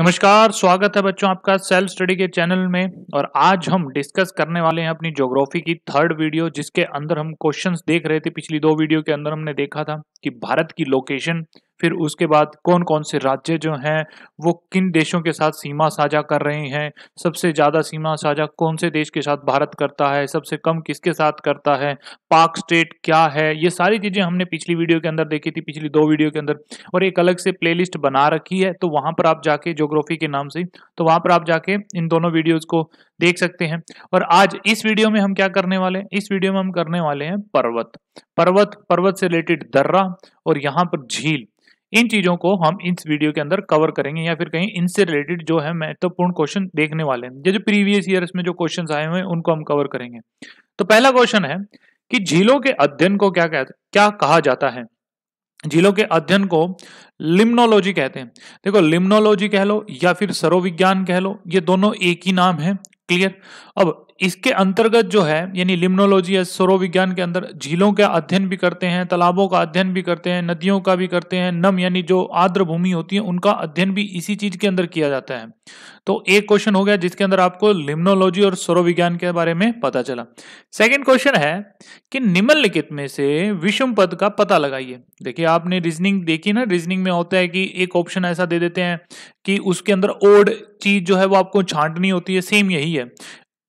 नमस्कार स्वागत है बच्चों आपका सेल्फ स्टडी के चैनल में और आज हम डिस्कस करने वाले हैं अपनी ज्योग्राफी की थर्ड वीडियो जिसके अंदर हम क्वेश्चंस देख रहे थे पिछली दो वीडियो के अंदर हमने देखा था कि भारत की लोकेशन फिर उसके बाद कौन कौन से राज्य जो हैं वो किन देशों के साथ सीमा साझा कर रहे हैं सबसे ज़्यादा सीमा साझा कौन से देश के साथ भारत करता है सबसे कम किसके साथ करता है पाक स्टेट क्या है ये सारी चीज़ें हमने पिछली वीडियो के अंदर देखी थी पिछली दो वीडियो के अंदर और एक अलग से प्ले बना रखी है तो वहाँ पर आप जाके जोग्राफी के नाम से तो वहाँ पर आप जाके इन दोनों वीडियोज़ को देख सकते हैं और आज इस वीडियो में हम क्या करने वाले हैं इस वीडियो में हम करने वाले हैं पर्वत पर्वत पर्वत से रिलेटेड दर्रा और यहाँ पर झील इन चीजों को हम इस वीडियो के अंदर कवर करेंगे या फिर कहीं इनसे रिलेटेड जो है महत्वपूर्ण तो क्वेश्चन देखने वाले हैं जो प्रीवियस ईयर्स में जो क्वेश्चन आए हुए हैं उनको हम कवर करेंगे तो पहला क्वेश्चन है कि झीलों के अध्ययन को क्या कहते क्या कहा जाता है झीलों के अध्ययन को लिम्नोलॉजी कहते हैं देखो लिम्नोलॉजी कह लो या फिर सरोविज्ञान कह लो ये दोनों एक ही नाम है क्लियर अब इसके अंतर्गत जो है यानी लिम्नोलॉजी या सौरव विज्ञान के अंदर झीलों का अध्ययन भी करते हैं तालाबों का अध्ययन भी करते हैं नदियों का भी करते हैं नम यानी जो आर्द्र भूमि होती है उनका अध्ययन भी इसी चीज के अंदर किया जाता है तो एक क्वेश्चन हो गया जिसके अंदर आपको लिम्नोलॉजी और सौरव विज्ञान के बारे में पता चला सेकेंड क्वेश्चन है कि निम्नलिखित में से विषम पद का पता लगाइए देखिए आपने रीजनिंग देखी ना रीजनिंग में होता है कि एक ऑप्शन ऐसा दे देते हैं कि उसके अंदर ओड चीज जो है वो आपको छांटनी होती है सेम यही है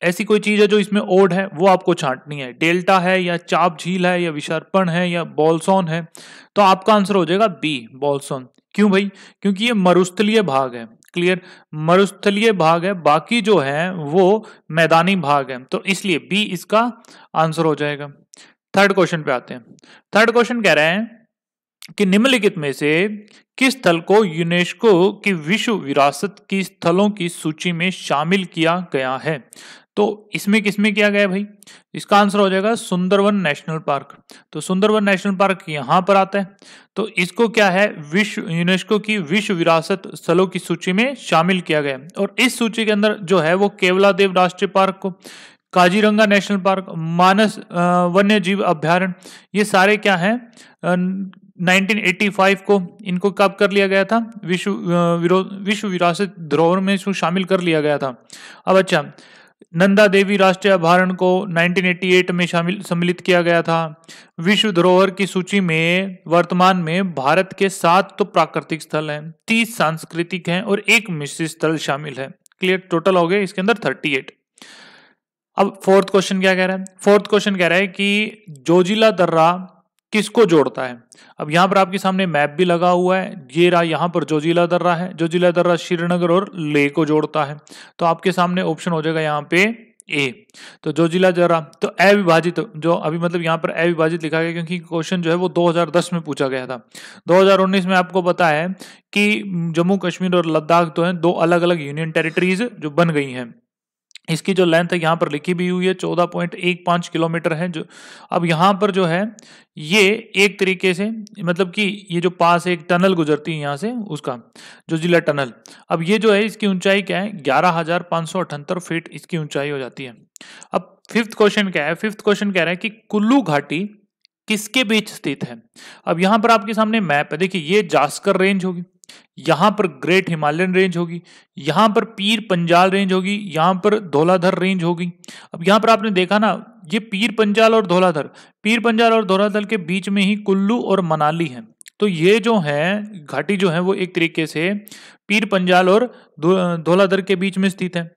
ऐसी कोई चीज है जो इसमें ओड है वो आपको छांटनी है डेल्टा है या चाप झील है या विशर्पण है या बॉल्सोन है तो आपका आंसर हो जाएगा बी बॉल्सोन क्यों भाई क्योंकि ये मरुस्थलीय भाग है क्लियर मरुस्थलीय भाग है बाकी जो है वो मैदानी भाग है तो इसलिए बी इसका आंसर हो जाएगा थर्ड क्वेश्चन पे आते हैं थर्ड क्वेश्चन कह रहे हैं कि निम्नलिखित में से किस स्थल को यूनेस्को की विश्व विरासत की स्थलों की सूची में शामिल किया गया है तो इसमें किसमें किया गया भाई इसका आंसर हो जाएगा सुंदरवन नेशनल पार्क तो सुंदरवन नेशनल पार्क यहां पर आता है तो इसको क्या है विश्व यूनेस्को की विश्व विरासत स्थलों की सूची में शामिल किया गया और इस सूची के अंदर जो है वो केवला देव राष्ट्रीय पार्क को काजीरंगा नेशनल पार्क मानस वन्य जीव अभ्यारण ये सारे क्या है 1985 को इनको कब कर लिया गया था विश्व विश्व विरासत धरोहर में इसको शामिल कर लिया गया था अब अच्छा नंदा देवी राष्ट्रीय अभारण को 1988 में शामिल सम्मिलित किया गया था विश्व धरोहर की सूची में वर्तमान में भारत के सात तो प्राकृतिक स्थल हैं तीस सांस्कृतिक हैं और एक मिश्रित स्थल शामिल है क्लियर टोटल हो गए इसके अंदर थर्टी एट अब फोर्थ क्वेश्चन क्या कह रहा है फोर्थ क्वेश्चन कह रहा है कि जोजिला दर्रा किसको जोड़ता है अब यहाँ पर आपके सामने मैप भी लगा हुआ है ये रहा यहाँ पर जोजिला दर्रा है जोजिला दर्रा श्रीनगर और ले को जोड़ता है तो आपके सामने ऑप्शन हो जाएगा यहाँ पे ए तो जो जिला जरा तो अविभाजित जो अभी मतलब यहाँ पर अविभाजित लिखा गया क्योंकि क्वेश्चन जो है वो 2010 में पूछा गया था 2019 में आपको पता है कि जम्मू कश्मीर और लद्दाख तो हैं दो अलग अलग यूनियन टेरिटरीज जो बन गई हैं इसकी जो लेंथ है यहाँ पर लिखी भी हुई है चौदह पॉइंट एक पाँच किलोमीटर है जो अब यहाँ पर जो है ये एक तरीके से मतलब कि ये जो पास एक टनल गुजरती है यहाँ से उसका जो जिला टनल अब ये जो है इसकी ऊंचाई क्या है ग्यारह हजार पाँच सौ अठहत्तर फीट इसकी ऊंचाई हो जाती है अब फिफ्थ क्वेश्चन क्या है फिफ्थ क्वेश्चन कह रहा है कि कुल्लू घाटी किसके बीच स्थित है अब यहाँ पर आपके सामने मैप है देखिए ये जास्कर रेंज होगी यहाँ पर ग्रेट हिमालयन रेंज होगी यहां पर पीर पंजाल रेंज होगी यहाँ पर धोलाधर रेंज होगी अब यहां पर आपने देखा ना ये पीर पंजाल और धोलाधर पीर पंजाल और धोलाधर के बीच में ही कुल्लू और मनाली है तो ये जो है घाटी जो है वो एक तरीके से पीर पंजाल और धोलाधर के बीच में स्थित है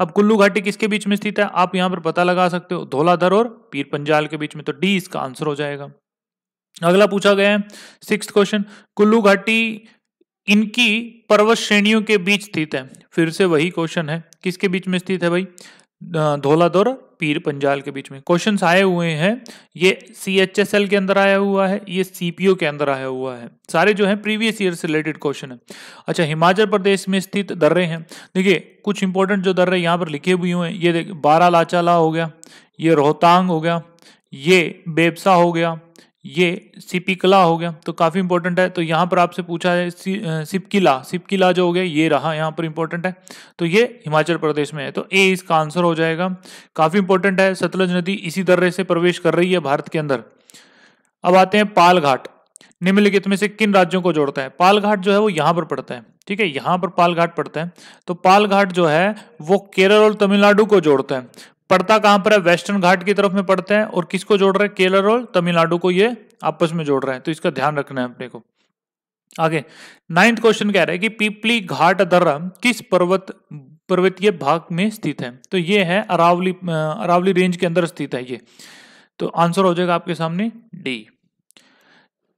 अब कुल्लू घाटी किसके बीच में स्थित है आप यहां पर पता लगा सकते हो धोलाधर और पीर पंजाल के बीच में तो डी इसका आंसर हो जाएगा अगला पूछा गया है सिक्स क्वेश्चन कुल्लू घाटी इनकी पर्वत श्रेणियों के बीच स्थित है फिर से वही क्वेश्चन है किसके बीच में स्थित है भाई धोलादौर पीर पंजाल के बीच में क्वेश्चन आए हुए हैं ये सी एच एस एल के अंदर आया हुआ है ये सी पी ओ के अंदर आया हुआ है सारे जो है प्रीवियस ईयर से रिलेटेड क्वेश्चन है अच्छा हिमाचल प्रदेश में स्थित दर्रे हैं देखिए कुछ इंपॉर्टेंट जो दर्रे यहाँ पर लिखे हुए हैं ये देख बारा लाचाला हो गया ये रोहतांग हो गया ये बेबसा हो गया ये सिपिकला हो गया तो काफ़ी इंपॉर्टेंट है तो यहाँ पर आपसे पूछा है सिप किला जो हो गया ये रहा यहाँ पर इंपॉर्टेंट है तो ये हिमाचल प्रदेश में है तो ए इसका आंसर हो जाएगा काफ़ी इंपॉर्टेंट है सतलज नदी इसी दर्रे से प्रवेश कर रही है भारत के अंदर अब आते हैं पालघाट निम्नलिखित में से किन राज्यों को जोड़ता है पालघाट जो है वो यहाँ पर पड़ता है ठीक है यहाँ पर पालघाट पड़ता है तो पालघाट जो है वो केरल और तमिलनाडु को जोड़ता है पड़ता कहां पर है वेस्टर्न घाट की तरफ में पड़ते हैं और किसको जोड़ रहे हैं केरल और तमिलनाडु को ये आपस में जोड़ रहे हैं तो इसका ध्यान रखना है अपने को आगे नाइन्थ क्वेश्चन कह रहे हैं कि पीपली घाट दर्रा किस पर्वत पर्वतीय भाग में स्थित है तो ये है अरावली अरावली रेंज के अंदर स्थित है ये तो आंसर हो जाएगा आपके सामने डी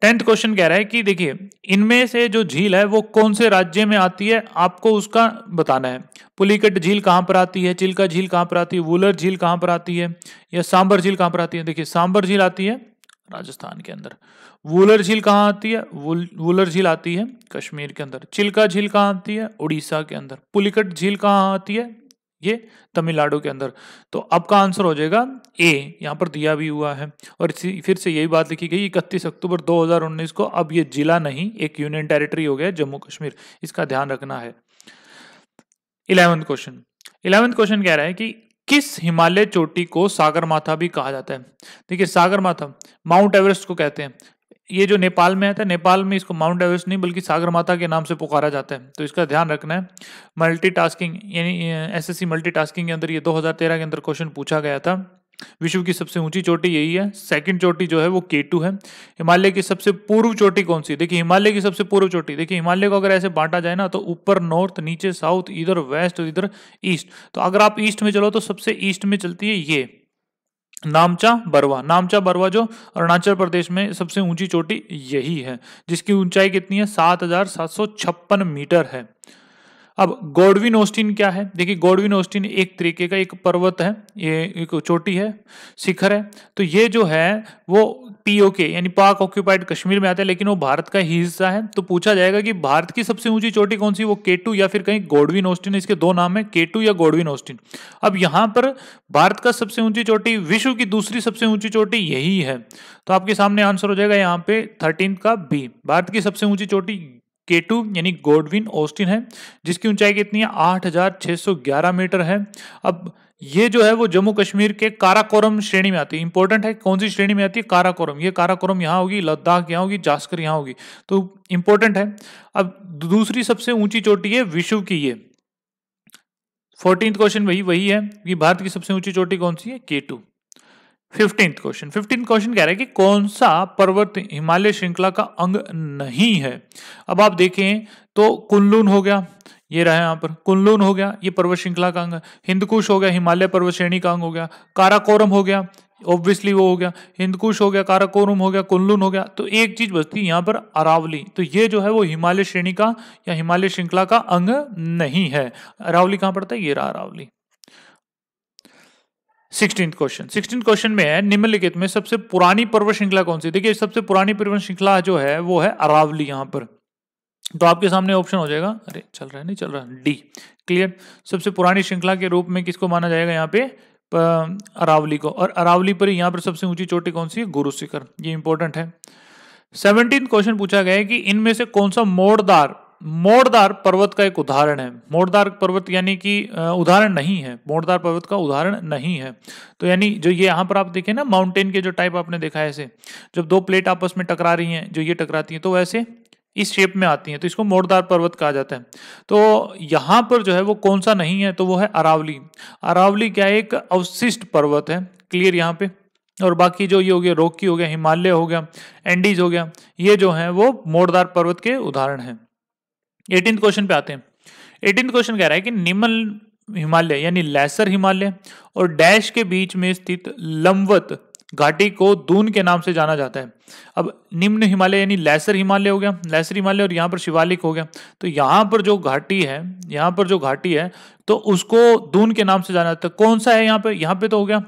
टेंथ क्वेश्चन कह रहा है कि देखिए इनमें से जो झील है वो कौन से राज्य में आती है आपको उसका बताना है पुलिकट झील कहाँ पर आती है चिल्का झील कहाँ पर आती है वूलर झील कहाँ पर आती है या सांबर झील कहाँ पर आती है देखिए सांबर झील आती है राजस्थान के अंदर वूलर झील कहाँ आती है वूलर झील आती है कश्मीर के अंदर चिल्का झील कहाँ आती है उड़ीसा के अंदर पुलिकट झील कहाँ आती है ये तमिलनाडु के अंदर तो अब का आंसर हो जाएगा ए यहाँ पर दिया भी हुआ है और इसी फिर से यही बात लिखी गई इकतीस अक्टूबर 2019 को अब ये जिला नहीं एक यूनियन टेरिटरी हो गया जम्मू कश्मीर इसका ध्यान रखना है इलेवंथ क्वेश्चन इलेवंथ क्वेश्चन कह रहा है कि किस हिमालय चोटी को सागर माथा भी कहा जाता है देखिए सागर माथा माउंट एवरेस्ट को कहते हैं ये जो नेपाल में आता है नेपाल में इसको माउंट एवरेस्ट नहीं बल्कि सागर माता के नाम से पुकारा जाता है तो इसका ध्यान रखना है मल्टीटास्किंग यानी एसएससी मल्टीटास्किंग के अंदर ये 2013 के अंदर क्वेश्चन पूछा गया था विश्व की सबसे ऊंची चोटी यही है सेकंड चोटी जो है वो केटू है हिमालय की सबसे पूर्व चोटी कौन सी देखिए हिमालय की सबसे पूर्व चोटी देखिए हिमालय को अगर ऐसे बांटा जाए ना तो ऊपर नॉर्थ नीचे साउथ इधर वेस्ट और इधर ईस्ट तो अगर आप ईस्ट में चलो तो सबसे ईस्ट में चलती है ये नामचा बरवा नामचा बरवा जो अरुणाचल प्रदेश में सबसे ऊंची चोटी यही है जिसकी ऊंचाई कितनी है सात हजार सात सौ छप्पन मीटर है अब गोडविन ऑस्टिन क्या है देखिए गोडविन ऑस्टिन एक तरीके का एक पर्वत है ये एक चोटी है शिखर है तो ये जो है वो पीओके यानी पाक ऑक्यूपाइड कश्मीर में आता है लेकिन वो भारत का ही हिस्सा है तो पूछा जाएगा कि भारत की सबसे ऊंची चोटी कौन सी वो केटू या फिर कहीं गोडविन ऑस्टिन इसके दो नाम है केटू या गोडविन ऑस्टिन अब यहां पर भारत का सबसे ऊंची चोटी विश्व की दूसरी सबसे ऊंची चोटी यही है तो आपके सामने आंसर हो जाएगा यहाँ पे थर्टीन का बी भारत की सबसे ऊंची चोटी के टू यानी गोडविन ऑस्टिन है जिसकी ऊंचाई कितनी है आठ हजार छः सौ ग्यारह मीटर है अब ये जो है वो जम्मू कश्मीर के काराकोरम श्रेणी में आती है इंपॉर्टेंट है कौन सी श्रेणी में आती है काराकोरम ये काराकोरम यहाँ होगी लद्दाख यहाँ होगी जास्कर यहाँ होगी तो इंपॉर्टेंट है अब दूसरी सबसे ऊंची चोटी है विश्व की ये फोर्टीन क्वेश्चन वही वही है कि भारत की सबसे ऊंची चोटी कौन सी है K two fifteenth question fifteenth question कह रहा है कि कौन सा पर्वत हिमालय श्रृंखला का अंग नहीं है अब आप देखें तो कुल्लून हो गया ये रहा यहाँ पर कुल्लून हो गया ये पर्वत श्रृंखला का अंग है हिंदकुश हो गया हिमालय पर्वत श्रेणी का अंग हो गया काराकोरम हो गया ऑब्वियसली वो हो गया हिंदकुश हो गया काराकोरम हो गया कुल्लून हो गया तो एक चीज बचती यहाँ पर अरावली तो ये जो है वो हिमालय श्रेणी का या हिमालय श्रृंखला का अंग नहीं है अरावली कहाँ पड़ता है ये रहा Aravali sixteen question sixteen question में है निम्नलिखित में सबसे पुरानी पर्वत श्रृंखला कौन सी देखिए सबसे पुरानी पर्वत श्रृंखला जो है वो है अरावली यहाँ पर तो आपके सामने ऑप्शन हो जाएगा अरे चल रहा है नहीं चल रहा डी क्लियर सबसे पुरानी श्रृंखला के रूप में किसको माना जाएगा यहाँ पे अरावली को और अरावली पर यहाँ पर सबसे ऊंची चोटी कौन सी है गुरु शिखर ये इंपॉर्टेंट है सेवनटीन क्वेश्चन पूछा गया है कि इनमें से कौन सा मोड़दार मोड़दार पर्वत का एक उदाहरण है मोड़दार पर्वत यानी कि उदाहरण नहीं है मोड़दार पर्वत का उदाहरण नहीं है तो यानी जो ये यहाँ पर आप देखें ना माउंटेन के जो टाइप आपने देखा है ऐसे जब दो प्लेट आपस में टकरा रही हैं जो ये टकराती हैं तो वैसे इस शेप में आती हैं तो इसको मोड़दार पर्वत कहा जाता है तो यहाँ पर जो है वो कौन सा नहीं है तो वो है अरावली अरावली क्या एक अवशिष्ट पर्वत है क्लियर यहाँ पर और बाकी जो ये हो गया रोकी हो गया हिमालय हो गया एंडीज हो गया ये जो है वो मोड़दार पर्वत के उदाहरण हैं एटीन क्वेश्चन पे आते हैं एटीन क्वेश्चन कह रहा है कि निम्न हिमालय यानी लेसर हिमालय और डैश के बीच में स्थित लंबवत घाटी को दून के नाम से जाना जाता है अब निम्न हिमालय यानी लैसर हिमालय हो गया लैसर हिमालय और यहाँ पर शिवालिक हो गया तो यहाँ पर जो घाटी है यहाँ पर जो घाटी है तो उसको दून के नाम से जाना जाता है कौन सा है यहाँ पे यहाँ पे तो हो गया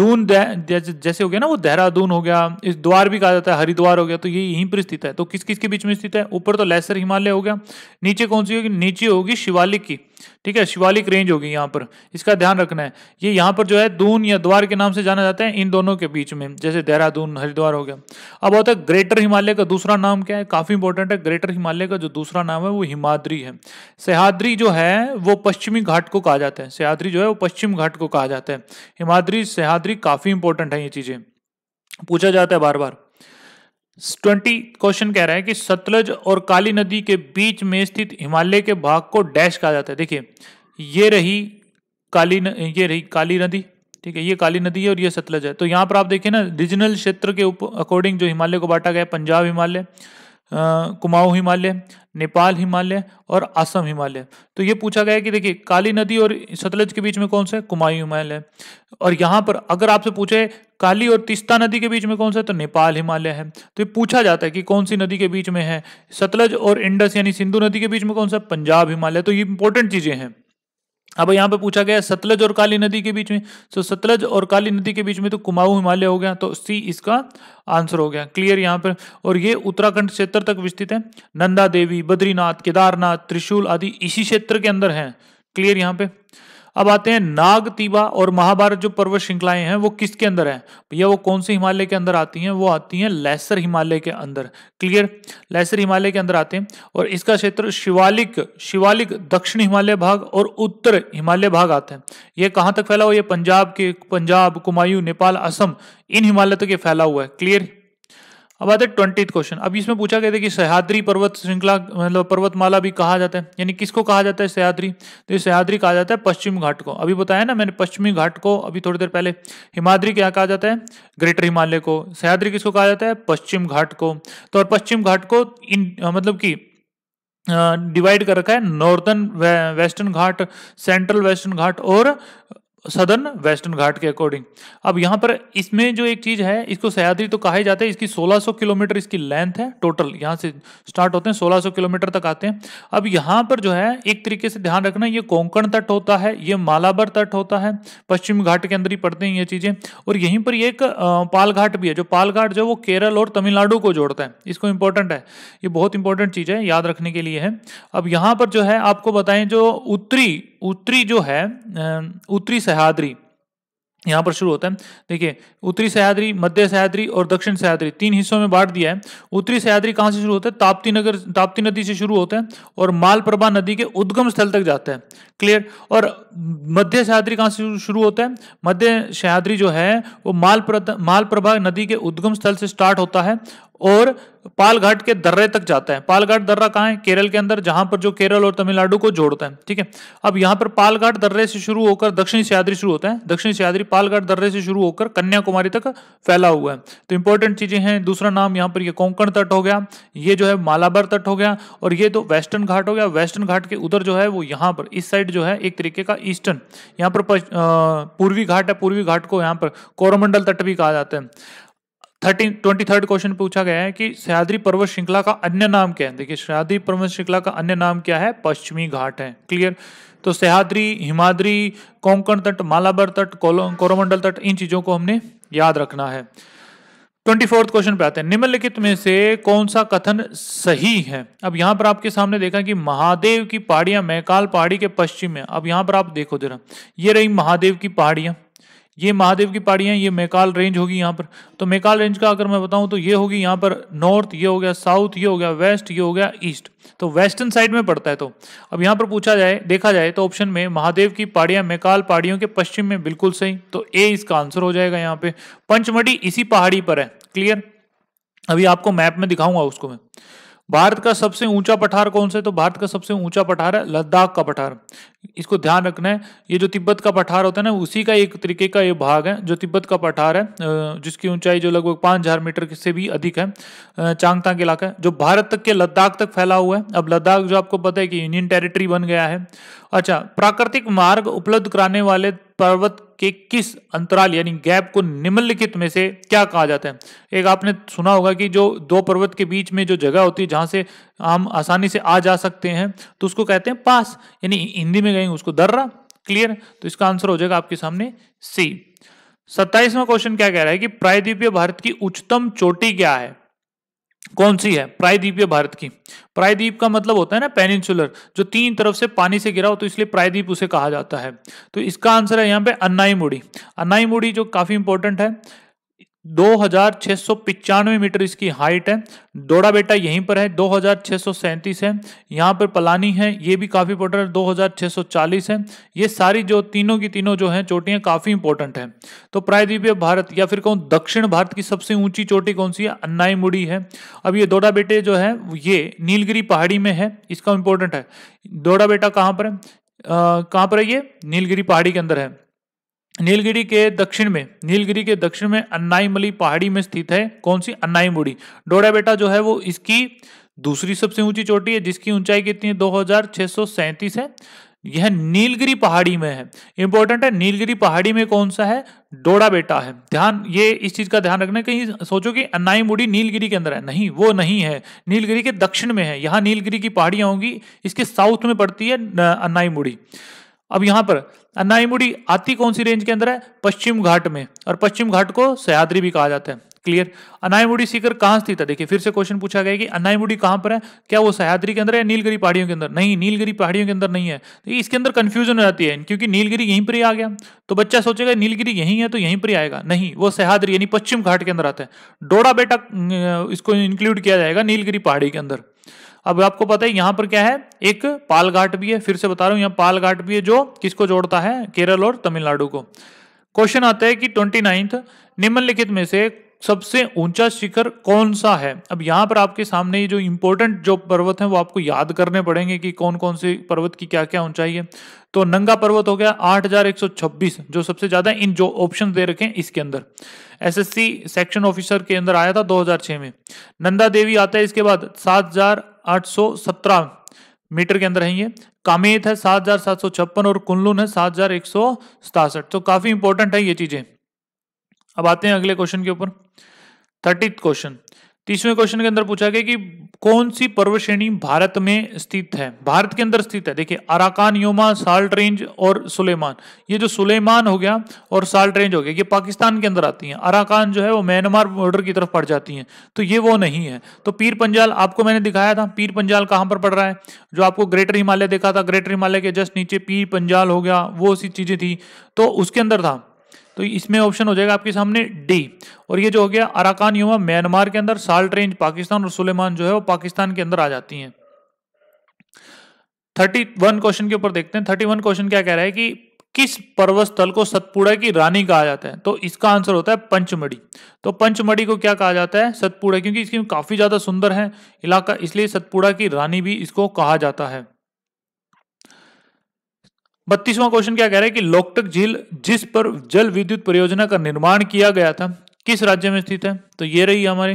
दून जैसे हो गया ना वो देहरादून हो गया इस द्वार भी कहा जाता है हरिद्वार हो गया तो ये यहीं पर स्थित है तो किस किस के बीच में स्थित है ऊपर तो लैसर हिमालय हो गया नीचे कौन सी होगी नीचे होगी शिवालिक की ठीक है शिवालिक रेंज होगी यहाँ पर इसका ध्यान रखना है ये यह यहाँ पर जो है दून या द्वार के नाम से जाना जाता है इन दोनों के बीच में जैसे देहरादून हरिद्वार हो गया अब होता है ग्रेटर हिमालय का दूसरा नाम क्या है काफी इंपॉर्टेंट है ग्रेटर हिमालय का जो दूसरा नाम है वो हिमाद्री है सहाद्री जो है वो पश्चिमी घाट को कहा जाता है सहाद्री जो है वो पश्चिम घाट को कहा जाता है हिमाद्री सहाद्री काफी इंपॉर्टेंट है ये चीजें पूछा जाता है बार बार ट्वेंटी क्वेश्चन कह रहा है कि सतलज और काली नदी के बीच में स्थित हिमालय के भाग को डैश कहा जाता है देखिए ये रही काली न, ये रही काली नदी ठीक है ये काली नदी है और ये सतलज है तो यहाँ पर आप देखिए ना रीजनल क्षेत्र के अकॉर्डिंग जो हिमालय को बांटा गया पंजाब हिमालय कुमाऊ हिमालय नेपाल हिमालय और असम हिमालय तो ये पूछा गया है कि देखिए काली नदी और सतलज के बीच में कौन सा है कुमाऊ हिमालय और यहाँ पर अगर आपसे पूछे काली और तीस्ता नदी के बीच में कौन सा है तो नेपाल हिमालय है तो ये पूछा जाता है कि कौन सी नदी के बीच में है सतलज और इंडस यानी सिंधु नदी के बीच में कौन सा पंजाब हिमालय तो ये इंपॉर्टेंट चीज़ें हैं अब यहाँ पे पूछा गया सतलज और काली नदी के बीच में सो सतलज और काली नदी के बीच में तो कुमाऊं हिमालय हो गया तो सी इसका आंसर हो गया क्लियर यहाँ पर और ये उत्तराखंड क्षेत्र तक विस्तृत है नंदा देवी बद्रीनाथ केदारनाथ त्रिशूल आदि इसी क्षेत्र के अंदर है क्लियर यहाँ पे अब आते हैं नाग तीबा और महाभारत जो पर्वत श्रृंखलाएं हैं वो किसके अंदर हैं भैया वो कौन से हिमालय के अंदर आती हैं वो आती हैं लेसर हिमालय के अंदर क्लियर लेसर हिमालय के अंदर आते हैं और इसका क्षेत्र शिवालिक शिवालिक दक्षिण हिमालय भाग और उत्तर हिमालय भाग आते हैं ये कहाँ तक फैला हुआ ये पंजाब के पंजाब कुमायूं नेपाल असम इन हिमालय तक ये फैला हुआ है क्लियर अब आते हैं ट्वेंटी क्वेश्चन अब इसमें पूछा गया था कि सह्याद्री पर्वत श्रृंखला मतलब पर्वतमाला भी कहा जाता है यानी किसको कहा जाता है सह्याद्री तो ये सह्याद्री कहा जाता है पश्चिम घाट को अभी बताया ना मैंने पश्चिमी घाट को अभी थोड़ी देर पहले हिमाद्री क्या कहा जाता है ग्रेटर हिमालय को सह्याद्री किसको कहा जाता है पश्चिम घाट को तो और पश्चिम घाट को इन मतलब कि डिवाइड कर रखा है northern western Ghat central western Ghat और सदर्न वेस्टर्न घाट के अकॉर्डिंग अब यहाँ पर इसमें जो एक चीज है इसको सह्याद्री तो कहा ही जाता है इसकी 1600 किलोमीटर इसकी लेंथ है टोटल यहाँ से स्टार्ट होते हैं 1600 किलोमीटर तक आते हैं अब यहाँ पर जो है एक तरीके से ध्यान रखना ये कोंकण तट होता है ये मालाबर तट होता है पश्चिम घाट के अंदर ही पड़ते हैं ये चीजें और यहीं पर एक पाल घाट भी है जो पाल घाट जो वो केरल और तमिलनाडु को जोड़ता है इसको इंपॉर्टेंट है ये बहुत इंपॉर्टेंट चीज है याद रखने के लिए है अब यहाँ पर जो है आपको बताएं जो उत्तरी उत्तरी जो है उत्तरी सह्याद्री यहाँ पर शुरू होता है देखिए उत्तरी सह्याद्री मध्य सह्याद्री और दक्षिण सह्याद्री तीन हिस्सों में बांट दिया है उत्तरी सह्याद्री कहाँ से शुरू होता है ताप्ती नगर ताप्ती नदी से शुरू होता है और मालप्रभा नदी के उद्गम स्थल तक जाता है क्लियर और मध्य सह्याद्री कहाँ से शुरू होता है मध्य सह्याद्री जो है वो मालप्रभा मालप्रभा नदी के उद्गम स्थल से स्टार्ट होता है और पालघाट के दर्रे तक जाता है पालघाट दर्रा कहाँ है केरल के अंदर जहां पर जो केरल और तमिलनाडु को जोड़ता है ठीक है अब यहां पर पालघाट दर्रे से शुरू होकर दक्षिण सियाद्री शुरू होता है दक्षिण सियाद्री पालघाट दर्रे से शुरू होकर कन्याकुमारी तक फैला हुआ है तो इंपॉर्टेंट चीजें हैं दूसरा नाम यहाँ पर ये कोंकण तट हो गया ये जो है मालाबार तट हो गया और ये तो वेस्टर्न घाट हो गया वेस्टर्न घाट के उधर जो है वो यहाँ पर इस साइड जो है एक तरीके का ईस्टर्न यहाँ पर पूर्वी घाट है पूर्वी घाट को यहाँ पर कोरोमंडल तट भी कहा जाता है थर्टीन ट्वेंटी थर्ड क्वेश्चन पूछा गया है कि सह्याद्री पर्वत श्रृंखला का अन्य नाम क्या है देखिए सह्याद्री पर्वत श्रृंखला का अन्य नाम क्या है पश्चिमी घाट है क्लियर तो सह्याद्री हिमाद्री कोंकण तट मालाबर तट कोरोमंडल तट इन चीजों को हमने याद रखना है ट्वेंटी फोर्थ क्वेश्चन पे आते हैं निम्नलिखित में से कौन सा कथन सही है अब यहाँ पर आपके सामने देखा कि महादेव की पहाड़ियां मैकाल पहाड़ी के पश्चिम में अब यहाँ पर आप देखो जरा ये रही महादेव की पहाड़ियां ये महादेव की पहाड़ियाँ ये मेकाल रेंज होगी यहाँ पर तो मेकाल रेंज का अगर मैं बताऊँ तो ये होगी यहाँ पर नॉर्थ ये हो गया साउथ ये हो गया वेस्ट ये हो गया ईस्ट तो वेस्टर्न साइड में पड़ता है तो अब यहाँ पर पूछा जाए देखा जाए तो ऑप्शन में महादेव की पहाड़ियाँ मेकाल पहाड़ियों के पश्चिम में बिल्कुल सही तो ए इसका आंसर हो जाएगा यहाँ पे पंचमढ़ी इसी पहाड़ी पर है क्लियर अभी आपको मैप में दिखाऊंगा उसको मैं भारत का सबसे ऊंचा पठार कौन सा है तो भारत का सबसे ऊंचा पठार है लद्दाख का पठार इसको ध्यान रखना है ये जो तिब्बत का पठार होता है ना उसी का एक तरीके का ये भाग है जो तिब्बत का पठार है जिसकी ऊंचाई जो लगभग पाँच हजार मीटर से भी अधिक है चांगतांग इलाका है जो भारत तक के लद्दाख तक फैला हुआ है अब लद्दाख जो आपको पता है कि यूनियन टेरिटरी बन गया है अच्छा प्राकृतिक मार्ग उपलब्ध कराने वाले पर्वत के किस अंतराल यानी गैप को निम्नलिखित में से क्या कहा जाता है एक आपने सुना होगा कि जो दो पर्वत के बीच में जो जगह होती है जहां से हम आसानी से आ जा सकते हैं तो उसको कहते हैं पास यानी हिंदी में कहेंगे उसको दर्रा क्लियर तो इसका आंसर हो जाएगा आपके सामने सी सत्ताईसवा क्वेश्चन क्या कह रहा है कि प्रायद्वीपीय भारत की उच्चतम चोटी क्या है कौन सी है प्रायद्वीपीय भारत की प्रायद्वीप का मतलब होता है ना पेनिनसुलर जो तीन तरफ से पानी से गिरा हो तो इसलिए प्रायद्वीप उसे कहा जाता है तो इसका आंसर है यहाँ पे अन्नाई मुड़ी अन्नाई मुड़ी जो काफी इंपॉर्टेंट है दो हजार सौ मीटर इसकी हाइट है डोडा बेटा यहीं पर है दो हजार सौ सैंतीस है यहाँ पर पलानी है ये भी काफ़ी इंपोर्टेंट है दो हजार सौ चालीस है ये सारी जो तीनों की तीनों जो हैं चोटियाँ काफ़ी इंपॉर्टेंट हैं तो प्रायद्वीपीय भारत या फिर कहूँ दक्षिण भारत की सबसे ऊंची चोटी कौन सी है अन्नाई मुड़ी है अब ये दोड़ा बेटे जो है ये नीलगिरी पहाड़ी में है इसका इंपॉर्टेंट है डोडा बेटा कहाँ पर है कहाँ पर है ये नीलगिरी पहाड़ी के अंदर है नीलगिरी के दक्षिण में नीलगिरी के दक्षिण में अन्नाईमली पहाड़ी में स्थित है कौन सी अन्नाईमुड़ी डोडा बेटा जो है वो इसकी दूसरी सबसे ऊंची चोटी है जिसकी ऊंचाई कितनी है दो है यह नीलगिरी पहाड़ी में है इंपॉर्टेंट है नीलगिरी पहाड़ी में कौन सा है डोडा बेटा है ध्यान ये इस चीज का ध्यान रखना कहीं सोचो कि अन्नाई मुड़ी नीलगिरी के अंदर है नहीं वो नहीं है नीलगिरी के दक्षिण में है यहाँ नीलगिरी की पहाड़ियां होंगी इसके साउथ में पड़ती है अन्नाई मुड़ी अब यहां पर अन्नाईमुड़ी आती कौन सी रेंज के अंदर है पश्चिम घाट में और पश्चिम घाट को सयाद्री भी कहा जाता है क्लियर अनायमुड़ी सीकर कहां स्थित है देखिए फिर से क्वेश्चन पूछा गया कि अनायमुड़ी कहां पर है क्या वो सहयाद्री के अंदर है नीलगिरी पहाड़ियों के अंदर नहीं नीलगिरी पहाड़ियों के अंदर नहीं है तो इसके अंदर कंफ्यूजन हो जाती है क्योंकि नीलगिरी यहीं पर ही आ गया तो बच्चा सोचेगा नीलगिरी यहीं है तो यहीं पर ही आएगा नहीं वो सहयाद्री यानी पश्चिम घाट के अंदर आता है डोड़ा बेटा अं, इसको इंक्लूड किया जाएगा नीलगिरी पहाड़ी के अंदर अब आपको पता है यहां पर क्या है एक पालघाट भी है फिर से बता रहा हूं यहाँ पालघाट भी है जो किसको जोड़ता है केरल और तमिलनाडु को क्वेश्चन आता है कि ट्वेंटी नाइन्थ निम्नलिखित में से सबसे ऊंचा शिखर कौन सा है अब यहाँ पर आपके सामने जो इंपॉर्टेंट जो पर्वत हैं वो आपको याद करने पड़ेंगे कि कौन कौन से पर्वत की क्या क्या ऊंचाई है तो नंगा पर्वत हो गया 8126 जो सबसे ज्यादा इन जो ऑप्शन दे रखे हैं इसके अंदर एसएससी सेक्शन ऑफिसर के अंदर आया था 2006 में नंदा देवी आता है इसके बाद सात हजार 8,817 मीटर के अंदर है ये कामेत है सात हजार सात सौ छप्पन और कुल्लून है सात हजार एक सौ सतासठ तो काफी इंपॉर्टेंट है ये चीजें अब आते हैं अगले क्वेश्चन के ऊपर थर्टी क्वेश्चन तीसवें क्वेश्चन के अंदर पूछा गया कि कौन सी पर्वत श्रेणी भारत में स्थित है भारत के अंदर स्थित है देखिए अराकान योमा साल्ट रेंज और सुलेमान ये जो सुलेमान हो गया और साल्ट रेंज हो गया ये पाकिस्तान के अंदर आती हैं अराकान जो है वो म्यांमार बॉर्डर की तरफ पड़ जाती हैं तो ये वो नहीं है तो पीर पंजाल आपको मैंने दिखाया था पीर पंजाल कहाँ पर पड़ रहा है जो आपको ग्रेटर हिमालय देखा था ग्रेटर हिमालय के जस्ट नीचे पीर पंजाल हो गया वो सी चीज़ें थी तो उसके अंदर था तो इसमें ऑप्शन हो जाएगा आपके सामने डी और ये जो हो गया अराकान युवा म्यांमार के अंदर साल्ट रेंज पाकिस्तान और सुलेमान जो है वो पाकिस्तान के अंदर आ जाती हैं थर्टी वन क्वेश्चन के ऊपर देखते हैं थर्टी वन क्वेश्चन क्या कह रहा है कि किस पर्वत स्थल को सतपुड़ा की रानी कहा जाता है तो इसका आंसर होता है पंचमढ़ी तो पंचमढ़ी को क्या कहा जाता है सतपुड़ा क्योंकि इसकी काफी ज्यादा सुंदर है इलाका इसलिए सतपुड़ा की रानी भी इसको कहा जाता है बत्तीसवा क्वेश्चन क्या कह रहा है कि लोकटक झील जिस पर जल विद्युत परियोजना का निर्माण किया गया था किस राज्य में स्थित है तो ये रही हमारी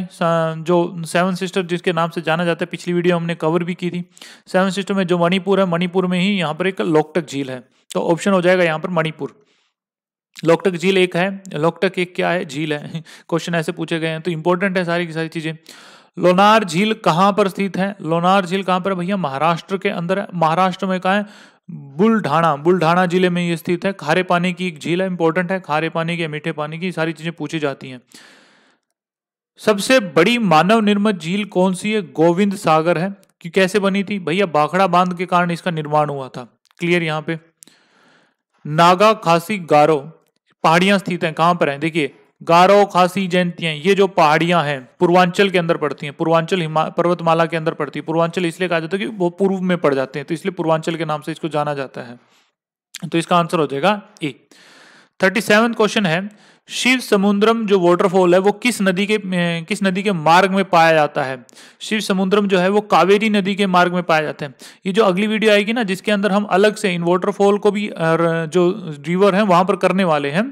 जो सेवन सिस्टर जिसके नाम से जाना जाता है पिछली वीडियो हमने कवर भी की थी सेवन सिस्टर में जो मणिपुर है मणिपुर में ही यहाँ पर एक लोकटक झील है तो ऑप्शन हो जाएगा यहाँ पर मणिपुर लोकटक झील एक है लोकटक एक क्या है झील है क्वेश्चन ऐसे पूछे गए हैं तो इंपॉर्टेंट है सारी की सारी चीजें लोनार झील कहाँ पर स्थित है लोनार झील कहाँ पर भैया महाराष्ट्र के अंदर है महाराष्ट्र में कहा है बुलढाणा बुलढाणा जिले में ये स्थित है खारे पानी की एक झील है इंपॉर्टेंट है खारे पानी की मीठे पानी की सारी चीजें पूछी जाती हैं सबसे बड़ी मानव निर्मित झील कौन सी है गोविंद सागर है कि कैसे बनी थी भैया बाखड़ा बांध के कारण इसका निर्माण हुआ था क्लियर यहां पे नागा खासी गारो पहाड़ियां स्थित हैं कहां पर है देखिए गारो खासी जयंतियां ये जो पहाड़ियां हैं पूर्वांचल के अंदर पड़ती हैं पूर्वांचल हिमा पर्वतमाला के अंदर पड़ती है पूर्वांचल इसलिए कहा जाता है कि वो पूर्व में पड़ जाते हैं तो इसलिए पूर्वांचल के नाम से इसको जाना जाता है तो इसका आंसर हो जाएगा ए थर्टी क्वेश्चन है शिव समुद्रम जो वाटरफॉल है वो किस नदी के किस नदी के मार्ग में पाया जाता है शिव समुद्रम जो है वो कावेरी नदी के मार्ग में पाया जाता है ये जो अगली वीडियो आएगी ना जिसके अंदर हम अलग से इन वॉटरफॉल को भी जो रिवर है वहां पर करने वाले हैं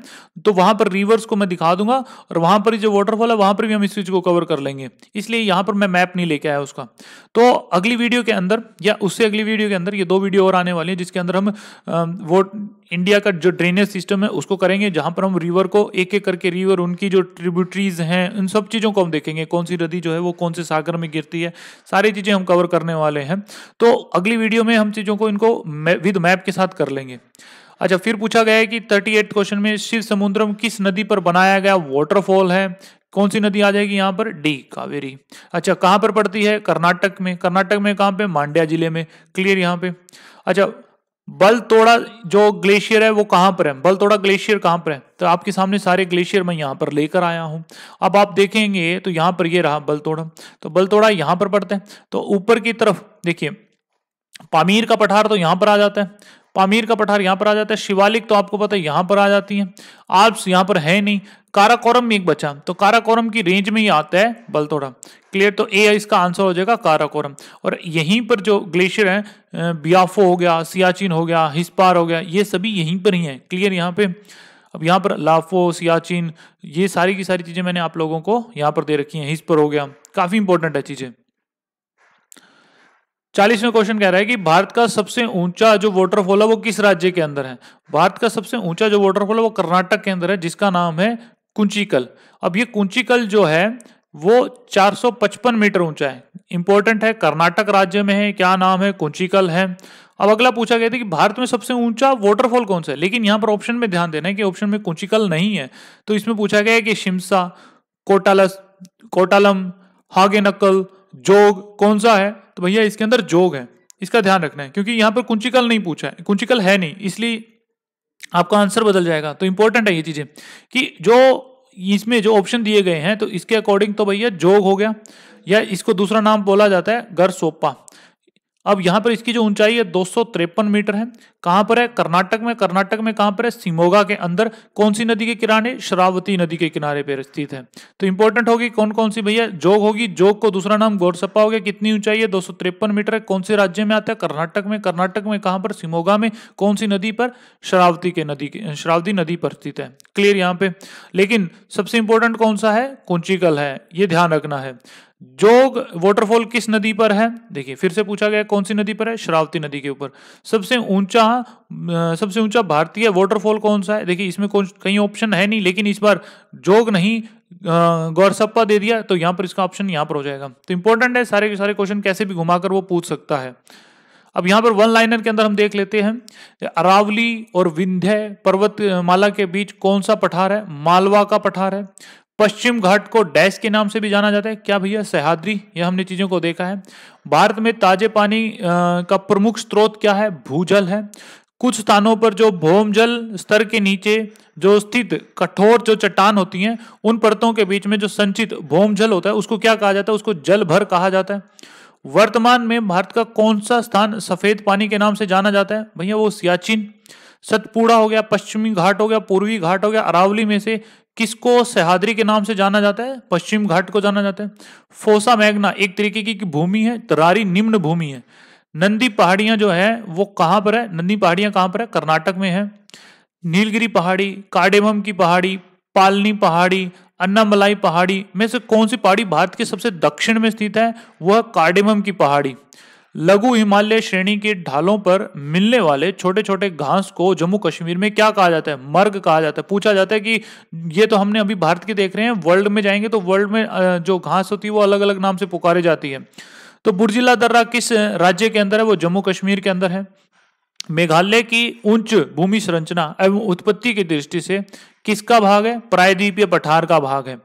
तो वहां पर रिवर्स को मैं दिखा दूंगा और वहां पर जो वाटरफॉल है वहां पर भी हम इस चीज को कवर कर लेंगे इसलिए यहाँ पर मैं मैप नहीं लेके आया उसका तो अगली वीडियो के अंदर या उससे अगली वीडियो के अंदर ये दो वीडियो और आने वाली है जिसके अंदर हम वो इंडिया का जो ड्रेनेज सिस्टम है उसको करेंगे जहां पर हम रिवर को एक एक एक करके रिवर उनकी जो ट्रिब्यूटरीज हैं उन सब चीज़ों को हम देखेंगे कौन सी नदी जो है वो कौन से सागर में गिरती है सारी चीज़ें हम कवर करने वाले हैं तो अगली वीडियो में हम चीज़ों को इनको विद मैप के साथ कर लेंगे अच्छा फिर पूछा गया है कि 38 क्वेश्चन में शिव समुद्रम किस नदी पर बनाया गया वाटरफॉल है कौन सी नदी आ जाएगी यहाँ पर डी कावेरी अच्छा कहाँ पर पड़ती है कर्नाटक में कर्नाटक में कहाँ पे मांड्या जिले में क्लियर यहाँ पे अच्छा बलतोड़ा जो ग्लेशियर है वो कहां पर है बलतोड़ा ग्लेशियर कहां पर है तो आपके सामने सारे ग्लेशियर मैं यहां पर लेकर आया हूं अब आप देखेंगे तो यहां पर ये रहा बलतोड़ा तो बलतोड़ा यहां पर पड़ता है तो ऊपर की तरफ देखिए पामीर का पठार तो यहां पर आ जाता है पामीर का पठार यहाँ पर आ जाता है शिवालिक तो आपको पता है यहाँ पर आ जाती है आल्प्स यहाँ पर है नहीं काराकोरम में एक बचा तो काराकोरम की रेंज में ही आता है बलतोड़ा क्लियर तो ए इसका आंसर हो जाएगा काराकोरम और यहीं पर जो ग्लेशियर है बियाफो हो गया सियाचिन हो गया हिस्पार हो गया ये सभी यहीं पर ही है क्लियर यहाँ पे अब यहाँ पर लाफो सियाचिन ये सारी की सारी चीज़ें मैंने आप लोगों को यहाँ पर दे रखी हैं हिस्पर हो गया काफ़ी इंपॉर्टेंट है चीज़ें चालीसवें क्वेश्चन कह रहा है कि भारत का सबसे ऊंचा जो वॉटरफॉल है वो किस राज्य के अंदर है भारत का सबसे ऊंचा जो वॉटरफॉल है वो कर्नाटक के अंदर है जिसका नाम है कुंचीकल अब ये कुंचीकल जो है वो 455 मीटर ऊंचा है इंपॉर्टेंट है कर्नाटक राज्य में है क्या नाम है कुंचीकल है अब अगला पूछा गया था कि भारत में सबसे ऊंचा वाटरफॉल कौन सा है लेकिन यहाँ पर ऑप्शन में ध्यान देना है कि ऑप्शन में कुंचीकल नहीं है तो इसमें पूछा गया है कि शिमसा कोटालस कोटालम हागे जोग कौन सा है तो भैया इसके अंदर जोग है इसका ध्यान रखना है क्योंकि यहाँ पर कुंचिकल नहीं पूछा है कुंचिकल है नहीं इसलिए आपका आंसर बदल जाएगा तो इंपॉर्टेंट है ये चीजें कि जो इसमें जो ऑप्शन दिए गए हैं तो इसके अकॉर्डिंग तो भैया जोग हो गया या इसको दूसरा नाम बोला जाता है गर सोपा अब यहां पर इसकी जो ऊंचाई है दो मीटर है कहां पर है कर्नाटक में कर्नाटक में कहां पर है सिमोगा के अंदर कौन सी नदी के किनारे शरावती नदी के किनारे पर स्थित है तो इंपॉर्टेंट होगी कौन कौन सी भैया जोग होगी जोग को दूसरा नाम गौरसपा हो गया कितनी ऊंचाई है दो मीटर है कौन से राज्य में आता है कर्नाटक में कर्नाटक में कहां पर सिमोगा में कौन सी नदी पर शरावती के नदी के शरावती नदी पर स्थित है क्लियर यहां पे लेकिन सबसे इंपॉर्टेंट कौन सा है कुंचिकल है ये ध्यान रखना है जोग वॉटरफॉल किस नदी पर है देखिए फिर से पूछा गया कौन सी नदी पर है श्रावती नदी के ऊपर सबसे ऊंचा सबसे ऊंचा भारतीय वॉटरफॉल कौन सा है देखिए इसमें कौन कहीं ऑप्शन है नहीं लेकिन इस बार जोग नहीं गौरसप्पा दे दिया तो यहां पर इसका ऑप्शन यहां पर हो जाएगा तो इंपॉर्टेंट है सारे के सारे क्वेश्चन कैसे भी घुमाकर वो पूछ सकता है अब यहां पर वन लाइनर के अंदर हम देख लेते हैं अरावली और विंध्य पर्वत माला के बीच कौन सा पठार है मालवा का पठार है पश्चिम घाट को डैश के नाम से भी जाना जाता है क्या भैया सहाद्री यह हमने चीजों को देखा है भारत में ताजे पानी का प्रमुख स्रोत क्या है भूजल है कुछ स्थानों पर जो भौमजल स्तर के नीचे जो स्थित कठोर जो चट्टान होती हैं उन परतों के बीच में जो संचित भौमजल होता है उसको क्या कहा जाता है उसको जल भर कहा जाता है वर्तमान में भारत का कौन सा स्थान सफेद पानी के नाम से जाना जाता है भैया वो सियाचिन सतपुड़ा हो गया पश्चिमी घाट हो गया पूर्वी घाट हो गया अरावली में से किसको सहादरी के नाम से जाना जाता है पश्चिम घाट को जाना जाता है फोसा मैग्ना एक तरीके की भूमि है तरारी निम्न भूमि है नंदी पहाड़ियां जो है वो कहाँ पर है नंदी पहाड़ियां कहाँ पर है कर्नाटक में है नीलगिरी पहाड़ी कार्डेमम की पहाड़ी पालनी पहाड़ी अन्नामलाई पहाड़ी में से कौन सी पहाड़ी भारत के सबसे दक्षिण में स्थित है वह कार्डेमम की पहाड़ी लघु हिमालय श्रेणी के ढालों पर मिलने वाले छोटे छोटे घास को जम्मू कश्मीर में क्या कहा जाता है मर्ग कहा जाता है पूछा जाता है कि ये तो हमने अभी भारत के देख रहे हैं वर्ल्ड में जाएंगे तो वर्ल्ड में जो घास होती है वो अलग अलग नाम से पुकारे जाती है तो बुर्जिला दर्रा किस राज्य के अंदर है वो जम्मू कश्मीर के अंदर है मेघालय की उच्च भूमि संरचना एवं उत्पत्ति की दृष्टि से किसका भाग है प्रायद्वीपीय पठार का भाग है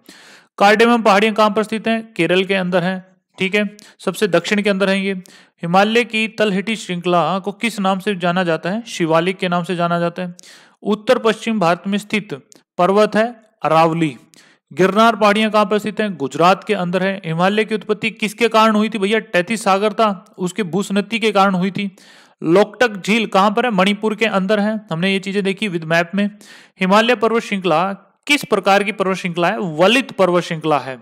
कार्डेम पहाड़ियां कहां पर स्थित है केरल के अंदर है ठीक है सबसे दक्षिण के अंदर है ये हिमालय की तलहिटी श्रृंखला को किस नाम से जाना जाता है शिवालिक के नाम से जाना जाता है उत्तर पश्चिम भारत में स्थित पर्वत है अरावली गिरनार पहाड़ियां कहां पर स्थित हैं गुजरात के अंदर है हिमालय की उत्पत्ति किसके कारण हुई थी भैया टैतीस सागर था उसके भूसनती के कारण हुई थी लोकटक झील कहां पर है मणिपुर के अंदर है हमने ये चीजें देखी विद मैप में हिमालय पर्वत श्रृंखला किस प्रकार की पर्वत श्रृंखला है वलित पर्वत श्रृंखला है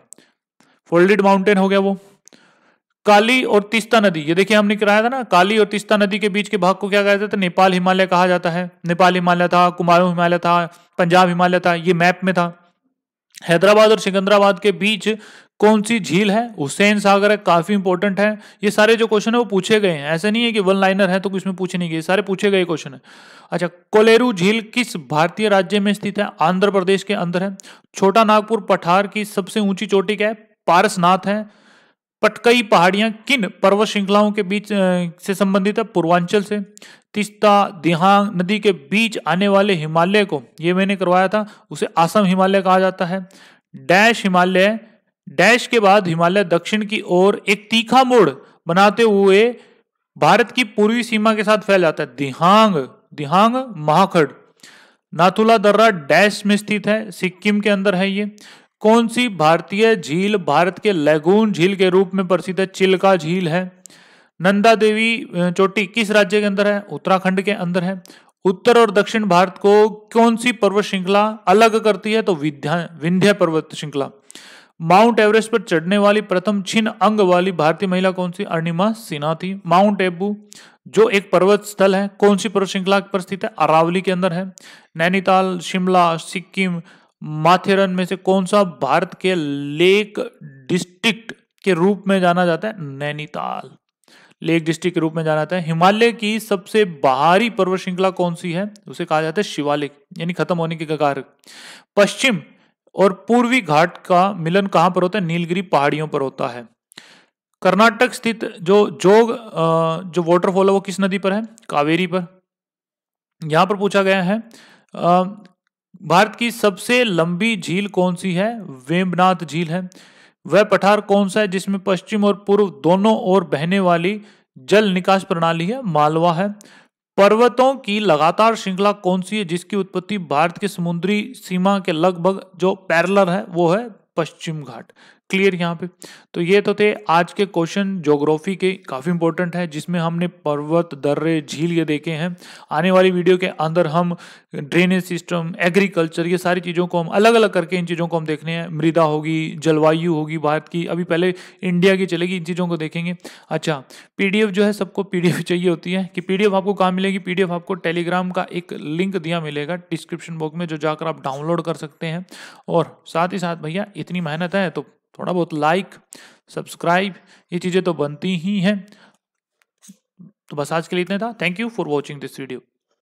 फोल्डेड माउंटेन हो गया वो काली और तीस्ता नदी ये देखिए हमने कराया था ना काली और तीस्ता नदी के बीच के भाग को क्या कहा जाता है तो नेपाल हिमालय कहा जाता है नेपाल हिमालय था कुमारू हिमालय था पंजाब हिमालय था ये मैप में था हैदराबाद और सिकंदराबाद के बीच कौन सी झील है हुसैन सागर है काफी इंपॉर्टेंट है ये सारे जो क्वेश्चन है वो पूछे गए हैं ऐसे नहीं है कि वन लाइनर है तो इसमें पूछे नहीं गए सारे पूछे गए क्वेश्चन है अच्छा कोलेरू झील किस भारतीय राज्य में स्थित है आंध्र प्रदेश के अंदर है छोटा नागपुर पठार की सबसे ऊंची चोटी क्या है पारसनाथ है पटकई पहाड़ियां किन पर्वत श्रृंखलाओं के बीच से संबंधित है पूर्वांचल से तिस्ता दिहांग नदी के बीच आने वाले हिमालय को ये मैंने करवाया था उसे आसम हिमालय कहा जाता है डैश हिमालय डैश के बाद हिमालय दक्षिण की ओर एक तीखा मोड़ बनाते हुए भारत की पूर्वी सीमा के साथ फैल जाता है दिहांग दिहांग महाखड़ नाथुला दर्रा डैश में स्थित है सिक्किम के अंदर है ये कौन सी भारतीय झील भारत के लैगून झील के रूप में प्रसिद्ध है चिल्का झील है नंदा देवी चोटी किस राज्य के अंदर है उत्तराखंड के अंदर है उत्तर और दक्षिण भारत को कौन सी पर्वत श्रृंखला अलग करती है तो विध्या विंध्य पर्वत श्रृंखला माउंट एवरेस्ट पर चढ़ने वाली प्रथम छिन्न अंग वाली भारतीय महिला कौन सी अर्णिमा सिन्हा थी माउंट एबू जो एक पर्वत स्थल है कौन सी पर्वत श्रृंखला पर स्थित है अरावली के अंदर है नैनीताल शिमला सिक्किम माथेरन में से कौन सा भारत के लेक डिस्ट्रिक्ट के रूप में जाना जाता है नैनीताल लेक डिस्ट्रिक्ट के रूप में जाना जाता है हिमालय की सबसे बाहरी पर्वत श्रृंखला कौन सी है उसे कहा जाता है शिवालिक यानी खत्म होने के कगार पश्चिम और पूर्वी घाट का मिलन कहां पर होता है नीलगिरी पहाड़ियों पर होता है कर्नाटक स्थित जो जोग जो वॉटरफॉल है वो किस नदी पर है कावेरी पर यहां पर पूछा गया है भारत की सबसे लंबी झील कौन सी है वेम्बनाथ झील है वह पठार कौन सा है जिसमें पश्चिम और पूर्व दोनों ओर बहने वाली जल निकास प्रणाली है मालवा है पर्वतों की लगातार श्रृंखला कौन सी है जिसकी उत्पत्ति भारत के समुद्री सीमा के लगभग जो पैरलर है वो है पश्चिम घाट क्लियर यहाँ पे तो ये तो थे आज के क्वेश्चन जोग्राफी के काफ़ी इंपॉर्टेंट है जिसमें हमने पर्वत दर्रे झील ये देखे हैं आने वाली वीडियो के अंदर हम ड्रेनेज सिस्टम एग्रीकल्चर ये सारी चीज़ों को हम अलग अलग करके इन चीज़ों को हम देखने हैं मृदा होगी जलवायु होगी भारत की अभी पहले इंडिया की चलेगी इन चीज़ों को देखेंगे अच्छा पी जो है सबको पी चाहिए होती है कि पी आपको कहाँ मिलेगी पी आपको टेलीग्राम का एक लिंक दिया मिलेगा डिस्क्रिप्शन बॉक्स में जो जाकर आप डाउनलोड कर सकते हैं और साथ ही साथ भैया इतनी मेहनत है तो थोड़ा बहुत लाइक सब्सक्राइब ये चीज़ें तो बनती ही हैं तो बस आज के लिए इतना था thank you for watching this video